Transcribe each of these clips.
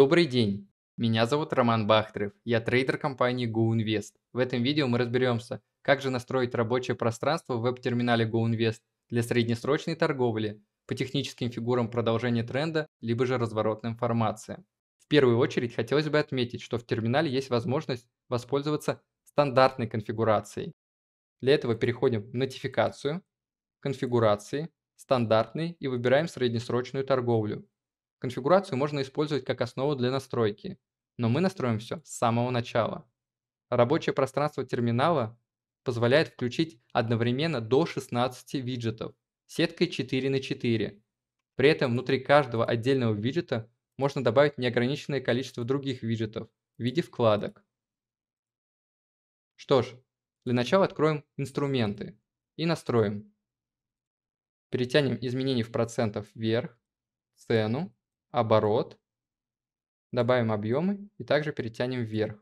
Добрый день! Меня зовут Роман Бахтрев, я трейдер компании GoInvest. В этом видео мы разберемся, как же настроить рабочее пространство в веб-терминале GoInvest для среднесрочной торговли по техническим фигурам продолжения тренда, либо же разворотным формациям. В первую очередь хотелось бы отметить, что в терминале есть возможность воспользоваться стандартной конфигурацией. Для этого переходим в нотификацию, конфигурации, стандартный и выбираем среднесрочную торговлю. Конфигурацию можно использовать как основу для настройки, но мы настроим все с самого начала. Рабочее пространство терминала позволяет включить одновременно до 16 виджетов сеткой 4 на 4. При этом внутри каждого отдельного виджета можно добавить неограниченное количество других виджетов в виде вкладок. Что ж, для начала откроем инструменты и настроим. Перетянем изменения в процентов вверх, цену оборот, добавим объемы и также перетянем вверх.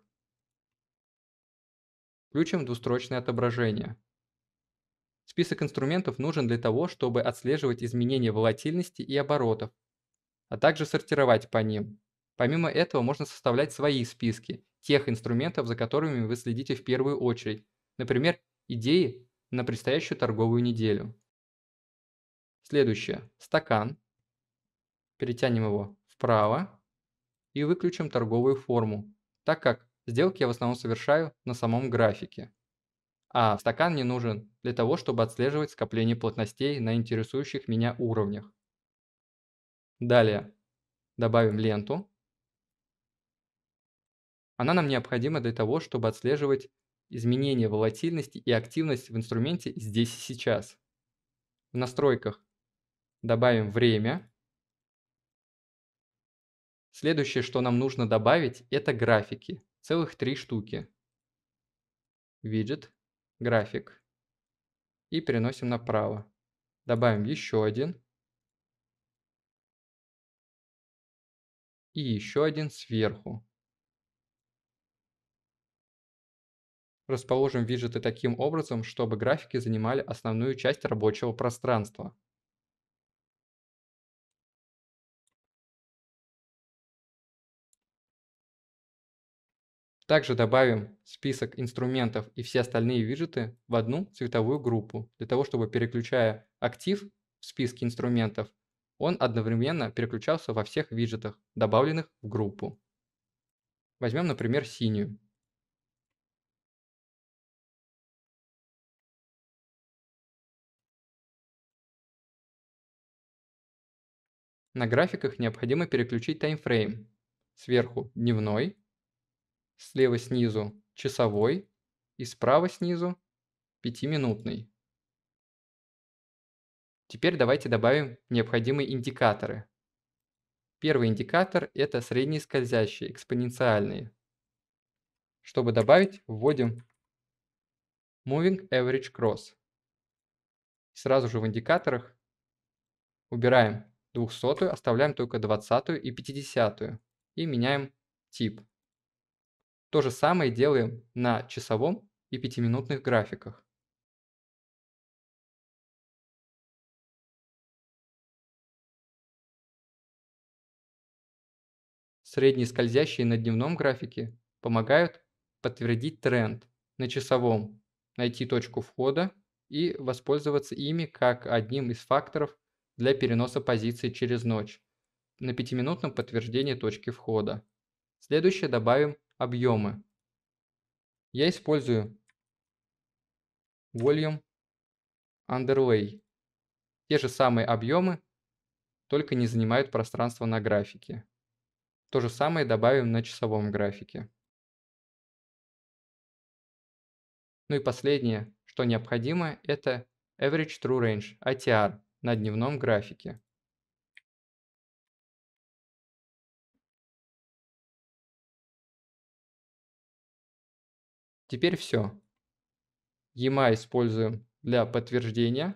Включим двустрочное отображение. Список инструментов нужен для того, чтобы отслеживать изменения волатильности и оборотов, а также сортировать по ним. Помимо этого можно составлять свои списки тех инструментов, за которыми вы следите в первую очередь, например, идеи на предстоящую торговую неделю. Следующее – стакан, перетянем его вправо и выключим торговую форму, так как сделки я в основном совершаю на самом графике. А стакан не нужен для того, чтобы отслеживать скопление плотностей на интересующих меня уровнях. Далее добавим ленту. Она нам необходима для того, чтобы отслеживать изменения волатильности и активность в инструменте здесь и сейчас. В настройках добавим время Следующее, что нам нужно добавить, это графики. Целых три штуки. Виджет, график. И переносим направо. Добавим еще один. И еще один сверху. Расположим виджеты таким образом, чтобы графики занимали основную часть рабочего пространства. Также добавим список инструментов и все остальные виджеты в одну цветовую группу, для того чтобы переключая актив в списке инструментов, он одновременно переключался во всех виджетах, добавленных в группу. Возьмем, например, синюю. На графиках необходимо переключить таймфрейм. Сверху дневной, Слева снизу часовой и справа снизу пятиминутный. Теперь давайте добавим необходимые индикаторы. Первый индикатор – это средние скользящие экспоненциальные. Чтобы добавить, вводим Moving Average Cross. Сразу же в индикаторах убираем 200, оставляем только 20 и 50 и меняем тип то же самое делаем на часовом и пятиминутных графиках. Средние скользящие на дневном графике помогают подтвердить тренд на часовом, найти точку входа и воспользоваться ими как одним из факторов для переноса позиции через ночь на пятиминутном подтверждении точки входа. Следующее добавим объемы. Я использую Volume Underlay. Те же самые объемы, только не занимают пространство на графике. То же самое добавим на часовом графике. Ну и последнее, что необходимо, это Average True Range, ATR, на дневном графике. Теперь все. EMA используем для подтверждения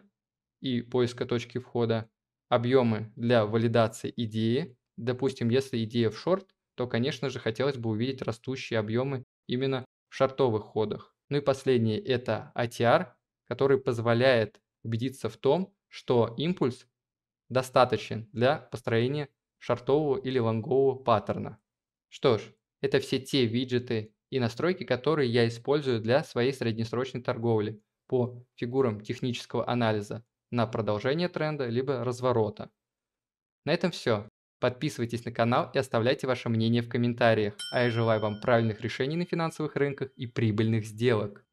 и поиска точки входа, объемы для валидации идеи. Допустим, если идея в шорт, то, конечно же, хотелось бы увидеть растущие объемы именно в шортовых ходах. Ну и последнее – это ATR, а который позволяет убедиться в том, что импульс достаточен для построения шортового или лонгового паттерна. Что ж, это все те виджеты и настройки, которые я использую для своей среднесрочной торговли по фигурам технического анализа на продолжение тренда либо разворота. На этом все. Подписывайтесь на канал и оставляйте ваше мнение в комментариях. А я желаю вам правильных решений на финансовых рынках и прибыльных сделок.